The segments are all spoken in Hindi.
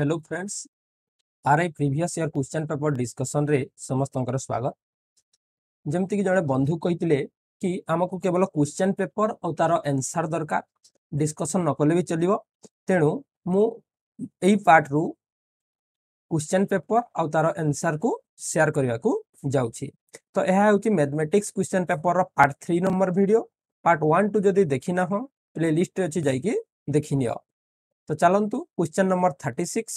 hello friends R I previous year question paper discussion रे समस्त स्वागत जमती कि जड़े बंधु कही कि आमको केवल क्वेश्चन पेपर और तार एनसर दरकार डिस्कसन नक भी चलो तेणु मु पार्ट रु क्वेश्चन पेपर और तार एनसर को शेयर करने को जा तो यह हूँ मैथमेटिक्स क्वेश्चन पेपर रो part number video part one two देखी ना हो प्ले लिस्ट अच्छी जाई देखनी তো চালন্তু question number 36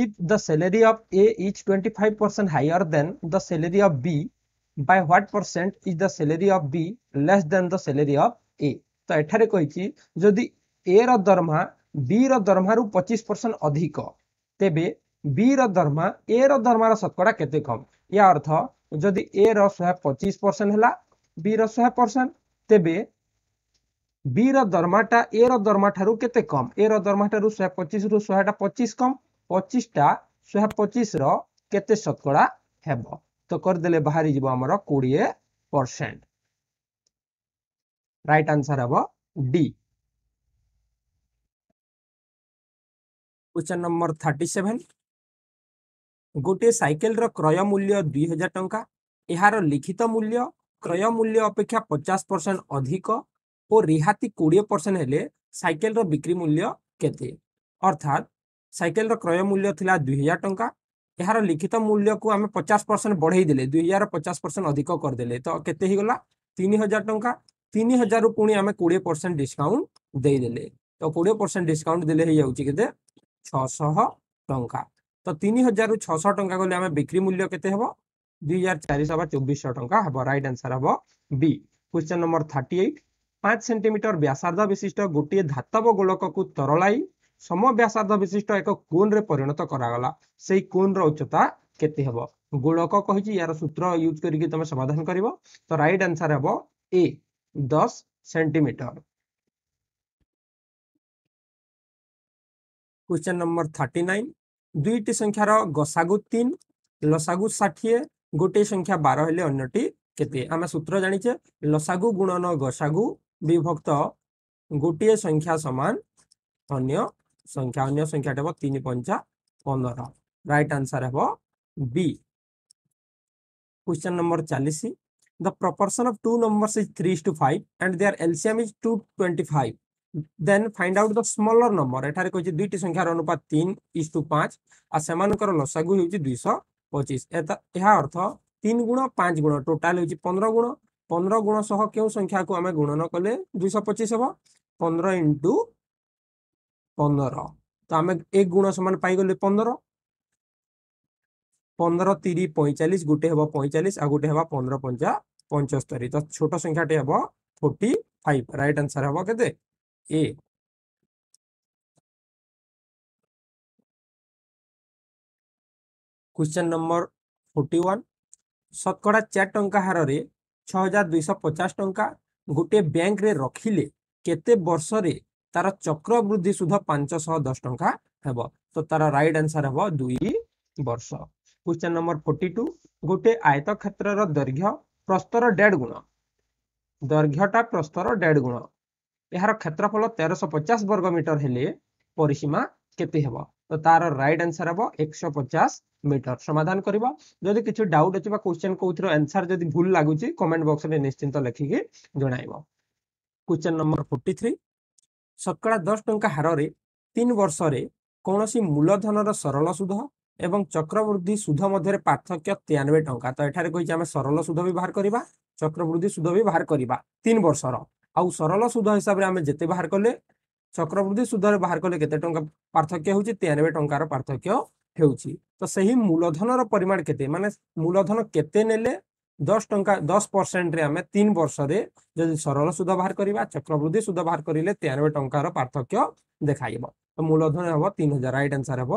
if the salary of A is 25% higher than the salary of B by what percent is the salary of B less than the salary of A তো এঠারে কইছি যদি এର দৰমা বিৰ দৰমাৰু 25% অধিক তেবে বিৰ দৰমা এৰ দৰমাৰ শতকটা কতে কম ইয়া অর্থ যদি এৰ 125% হলা বিৰ 100% তেবে ବି ର ଦରମାଟା ଏ ର ଦରମାଠାରୁ କେତେ କମ୍ ଏ ର ଦରମାଠାରୁ ଶହେ ପଚିଶରୁ ଶହେଟା ପଚିଶ କମ୍ ପଚିଶଟା ଶହେ ପଚିଶର କେତେ ଶତକଡା ହେବ ତ କରିଦେଲେ ବାହାରିଯିବ ଆମର କୋଡ଼ିଏ ପରସେଣ୍ଟ ରାଇଟ୍ ଆନ୍ସର ହେବ D question number thirty seven ଗୋଟିଏ ସାଇକେଲର କ୍ରୟ ମୂଲ୍ୟ ଦୁଇ ହଜାର ଟଙ୍କା ଏହାର ଲିଖିତ ମୂଲ୍ୟ କ୍ରୟ ମୂଲ୍ୟ ଅପେକ୍ଷା ପଚାଶ ପରସେଣ୍ଟ ଅଧିକ और रिहाती कोड़े परसेंट हेले सैकेल रिक्री मूल्य के अर्थात सैकेल क्रय मूल्य था दुई हजार टाँह यार लिखित मूल्य को आम पचास परसेंट बढ़ई दुई हजार पचास परसेंट अधिक करदे तो केगला तीन हजार टाँचा तीन हजार पुणी आम कोड़े परसेंट डिस्काउंट देदेले तो कोड़े परसेंट डिस्काउंट देते छः टाँचा तो तीन हजार छःश टाँग गले आम बिक्री मूल्य के दुई हजार चार शह चौबीस टाँह हम रईट आनसर हम B question number thirty eight ପାଞ୍ଚ ସେଣ୍ଟିମିଟର ବ୍ୟାସାର୍ଦ୍ଧ ବିଶିଷ୍ଟ ଗୋଟିଏ ଧାତବ ଗୋଲକକୁ ତରଳାଇ ସମ ବ୍ୟାସାର୍ଦ୍ଧ ବିଶିଷ୍ଟ ଏକ କୁନ୍ରେ ପରିଣତ କରାଗଲା ସେଇ କୁନ୍ର ଉଚ୍ଚତା କେତେ ହେବ ଗୋଳକ କହିଛି ୟାର ସୂତ୍ର ୟୁଜ କରିକି ତମେ ସମାଧାନ କରିବ ତ ରାଇଟ ଆନ୍ସର ହେବ ଏ ଦଶ centimetre question number thirty nine ଦୁଇଟି ସଂଖ୍ୟାର ଗସାଗୁ ତିନ ଲସାଗୁ ଷାଠିଏ ଗୋଟିଏ ସଂଖ୍ୟା ବାର ହେଲେ ଅନ୍ୟଟି କେତେ ଆମେ ସୂତ୍ର ଜାଣିଛେ ଲସାଗୁ ଗୁଣନ ଗସାଗୁ বিভক্ত গোটিয়ে সংখ্যা সমান অন্য সংখ্যা অন্য সংখ্যাটা হব তিন পঞ্চা পনের রাইট আনসার হব B question number 40 the proportion of two numbers is 3 is to 5 and their lcm is 225 then find out the smaller number এঠারে কইছে দুইটি সংখ্যার অনুপাত 3 is to 5 আর সেমানকৰ লসাগু হেউছি 225 এটা এহা অর্থ 3 গুণ 5 গুণ টোটাল হেউছি 15 গুণ ପନ୍ଦର ଗୁଣ ସହ କେଉଁ ସଂଖ୍ୟାକୁ ଆମେ ଗୁଣନ କଲେ ଦୁଇଶହ ପଚିଶ ହେବ ପନ୍ଦର ଇଣ୍ଟୁ ପନ୍ଦର ତ ଆମେ ଏକ ଗୁଣ ସମାନ ପାଇଗଲେ ପନ୍ଦର ପନ୍ଦର ତିରି ପଇଁଚାଳିଶ ଗୋଟେ ହେବ ପଇଁଚାଳିଶ ଆଉ ଗୋଟେ ହେବ ପନ୍ଦର ପଞ୍ଚା ପଞ୍ଚସ୍ତରୀ ତ ଛୋଟ ସଂଖ୍ୟାଟି ହେବ ଫୋର୍ଟି ଫାଇଭ ରାଇଟ୍ ଆନ୍ସର ହେବ କେତେ A question number forty one शतकड़ा चार टंका हार ଛଅ ହଜାର ଦୁଇଶହ ପଚାଶ ଟଙ୍କା ଗୋଟିଏ ବ୍ୟାଙ୍କରେ ରଖିଲେ କେତେ ବର୍ଷରେ ତାର ଚକ୍ରବୃଦ୍ଧି ସୁଧ ପାଞ୍ଚଶହ ଦଶ ଟଙ୍କା ହେବ ତ ତାର ରାଇଟ୍ ଆନ୍ସର ହେବ ଦୁଇ ବର୍ଷ କ୍ୱେଶ୍ଚନ୍ ନମ୍ବର ଫୋର୍ଟି ଟୁ ଗୋଟିଏ ଆୟତ କ୍ଷେତ୍ରର ଦୈର୍ଘ୍ୟ ପ୍ରସ୍ତର ଡେଢ଼ ଗୁଣ ଦୈର୍ଘ୍ୟଟା ପ୍ରସ୍ତର ଡେଢ଼ ଗୁଣ ଏହାର କ୍ଷେତ୍ରଫଳ ତେରଶହ ପଚାଶ ବର୍ଗ ମିଟର ହେଲେ ପରିସୀମା କେତେ ହେବ তো তার রাইট আনসার হব একশো পচাশ মিটর সমাধান করিব যদি কিছু ডাউট আছে বা কোশ্চেন কোথাও আনসার যদি ভুল লাগুছি কমেন্ট বক্সরে নিশ্চিন্ত লেখিকি জনাইব কোশ্চেন নম্বর ফোর্টি থ্রি শতকড়া দশ টঙ্কা হারে তিন বর্ষরে কৌশি মূলধনর সরল সুদ এবং চক্রবৃদ্ধি সুদ মধ্যে পার্থক্য তিরানবে টঙ্কা তো এখানে কইছি আমি সরল সুদ ব্যবহার করা চক্রবৃদ্ধি সুদ ব্যবহার করা তিন বর্ষর আউ সরল সুদ হিসাবে আমি যেতে বাহার কলে চক্রবৃদ্ধি সুদরে ବାହାର କଲେ କେତେ ଟଙ୍କା ପାର୍ଥକ୍ୟ ହେଉଛି ତେୟାନବେ ଟଙ୍କାର ପାର୍ଥକ୍ୟ ହେଉଛି ତ ସେହି ମୂଳଧନର ପରିମାଣ କେତେ ମାନେ ମୂଳଧନ କେତେ ନେଲେ ଦଶ ଟଙ୍କା ଦଶ ପରସେଣ୍ଟରେ ଆମେ ତିନି ବର୍ଷରେ ଯଦି ସରଳ ସୁଧ ବାହାର କରିବା ଚକ୍ରବୃଦ୍ଧି ସୁଧ ବାହାର କରିଲେ ତେୟାନବେ ଟଙ୍କାର ପାର୍ଥକ୍ୟ ଦେଖାଇବ ତ ମୂଳଧନ ହେବ ତିନି ହଜାର ରାଇଟ୍ ଆନ୍ସର ହେବ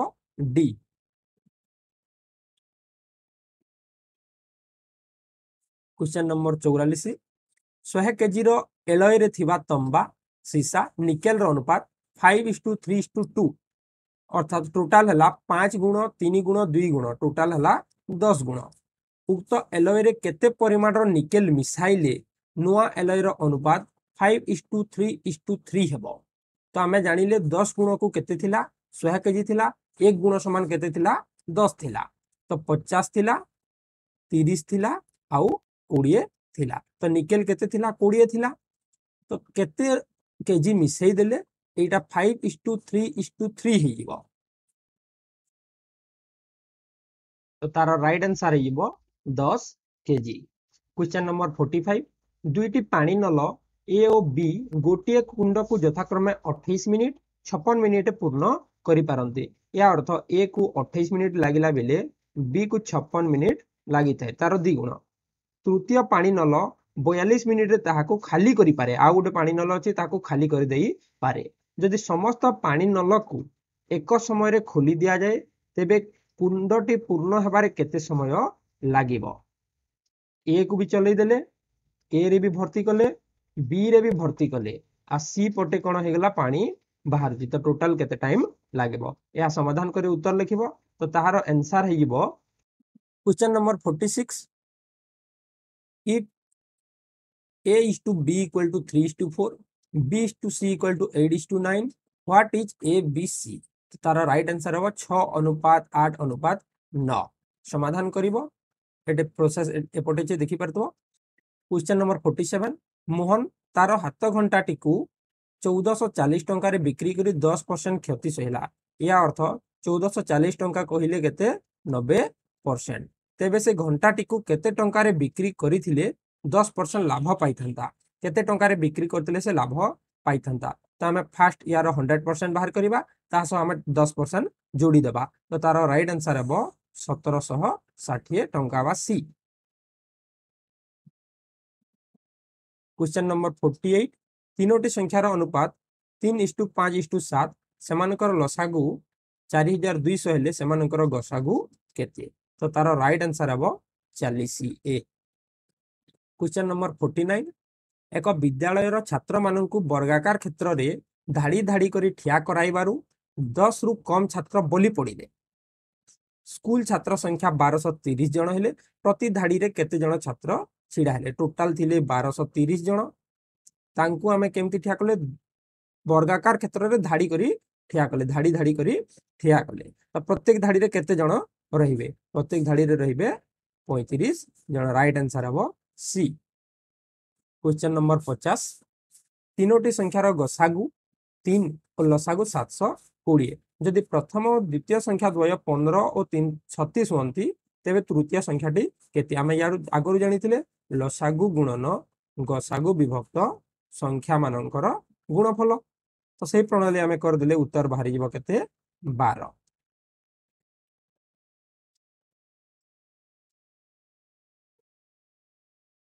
ଡି କ୍ୱେଶ୍ଚନ୍ ନମ୍ବର ଚଉରାଳିଶ ଶହେ କେଜିର ଏଲଏରେ ଥିବା ତମ୍ବା सीसा निकेल अनुपात five is to three is to two अर्थात टोटाल है पांच गुण तीन गुण दुई गुण टोटाल है दस गुण उक्त एलोएर केमाण निकेल मिसाइले नुआ एलोएर अनुपात five is to three is to three हे तो आम जान लें दस गुण को केते शहे के जी थिला एक गुण सामान के दस थिला तो पचास थिला तीस थिला आउ कोड़े थिला तो निकेल के कोड़े थिला तो केते ಕೆಜಿ ಮಿಸೈದಲೆ ଏଇଟା five is to three is to three ହେଇଯିବ ତ ତାର ରାଇଟ ଆନ୍ସର ହେଇଯିବ ଦଶ KG question number forty five ଦୁଇଟି ପାଣି ନଲ ଏ ଓ ବି ଗୋଟିଏ କୁଣ୍ଡକୁ ଯଥାକ୍ରମେ ଅଠେଇଶ ମିନିଟ୍ ଛପନ ମିନିଟ୍ ପୂର୍ଣ୍ଣ କରିପାରନ୍ତି ଏହା ଅର୍ଥ ଏ କୁ ଅଠେଇଶ ମିନିଟ୍ ଲାଗିଲା ବେଳେ ବି କୁ ଛପନ ମିନିଟ୍ ଲାଗିଥାଏ ତାର ଦ୍ୱିଗୁଣ ତୃତୀୟ ପାଣି ନଲ বয়াল্লিশ মিনিটে তাহাকে খালি করিপারে আউ গোটে পানি নল অছি তাহাকে খালি করিদেই পারে যদি সমস্ত পানি নলকু এক সময়ে খোলি দিয়া যায় তেবে কুণ্ডটি পূর্ণ হবারে কেতে সময় লাগিব ଏ କୁ ବି ଚଲେଇ ଦେଲେ ଏ ରେ ବି ଭର୍ତ୍ତି କଲେ ବି ରେ ବି ଭର୍ତ୍ତି କଲେ ଆଉ ସି ପଟେ କ'ଣ ହେଇଗଲା ପାଣି ବାହାରୁଛି ତ ଟୋଟାଲ କେତେ ଟାଇମ ଲାଗିବ ଏହା ସମାଧାନ କରି ଉତ୍ତର ଲେଖିବ ତ ତାହାର ଆନ୍ସର ହେଇଯିବ question number forty six if a is to b equal to 3 is to 4 b is to c equal to 8 is to 9 what is a b c তো তার রাইট আনসার হব 6 অনুপাত 8 অনুপাত 9 সমাধান করিব এটা প্রসেস এপটে যে দেখি পারতব क्वेश्चन নম্বর 47 মোহন তার হাত ঘন্টাটিকু 1440 টঙ্কারে বিক্রি করি 10% ক্ষতি সহিলা ইয়া অর্থ 1440 টঙ্কা কহিলে কেতে 90% তেবে সে ঘন্টাটিকু কেতে টঙ্কারে বিক্রি করিলে ଦଶ ପରସେଣ୍ଟ ଲାଭ ପାଇଥାନ୍ତା କେତେ ଟଙ୍କାରେ ବିକ୍ରି କରିଥିଲେ ସେ ଲାଭ ପାଇଥାନ୍ତା ତ ଆମେ ଫାର୍ଷ୍ଟ ୟାର ହଣ୍ଡ୍ରେଡ଼ ପରସେଣ୍ଟ ବାହାର କରିବା ତା ସହ ଆମେ ଦଶ ପରସେଣ୍ଟ ଯୋଡ଼ିଦେବା ତ ତାର ରାଇଟ୍ ଆନ୍ସର ହେବ ସତରଶହ ଷାଠିଏ ଟଙ୍କା ବା C question number forty eight तीनोटी संख्यार अनुपात तीन इष्टु पाँच इष्टु सात से लसागु चार हजार दुईश गसागु के तो तार रईट आंसर हम चालीस A question number forty nine ଏକ ବିଦ୍ୟାଳୟର ଛାତ୍ରମାନଙ୍କୁ ବର୍ଗାକାର କ୍ଷେତ୍ରରେ ଧାଡ଼ି ଧାଡ଼ି କରି ଠିଆ କରାଇବାରୁ ଦଶରୁ କମ୍ ଛାତ୍ର ବୋଲି ପଡ଼ିଲେ ସ୍କୁଲ ଛାତ୍ର ସଂଖ୍ୟା ବାରଶହ ତିରିଶ ଜଣ ହେଲେ ପ୍ରତି ଧାଡ଼ିରେ କେତେ ଜଣ ଛାତ୍ର ଛିଡ଼ା ହେଲେ ଟୋଟାଲ ଥିଲେ ବାରଶହ ତିରିଶ ଜଣ ତାଙ୍କୁ ଆମେ କେମିତି ଠିଆ କଲେ ବର୍ଗାକାର କ୍ଷେତ୍ରରେ ଧାଡ଼ି କରି ଠିଆ କଲେ ଧାଡ଼ି ଧାଡ଼ି କରି ଠିଆ କଲେ ତ ପ୍ରତ୍ୟେକ ଧାଡ଼ିରେ କେତେ ଜଣ ରହିବେ ପ୍ରତ୍ୟେକ ଧାଡ଼ିରେ ରହିବେ ପଇଁତିରିଶ ଜଣ ରାଇଟ୍ ଆନ୍ସର ହବ सी क्वेश्चन नंबर पचास तीनोटी संख्यार गसागु तीन और लसागु सात कोड़े जदि प्रथम द्वितीय संख्या द्वय पंद्रह और तीन छत्तीस हूँ तेज तृतीय संख्याटी के आम यार आगु जानी लसागु गुणन गसागु विभक्त संख्या मानकर गुणफल तो से प्रणाली आम करदे उत्तर बाहरी जीव के बार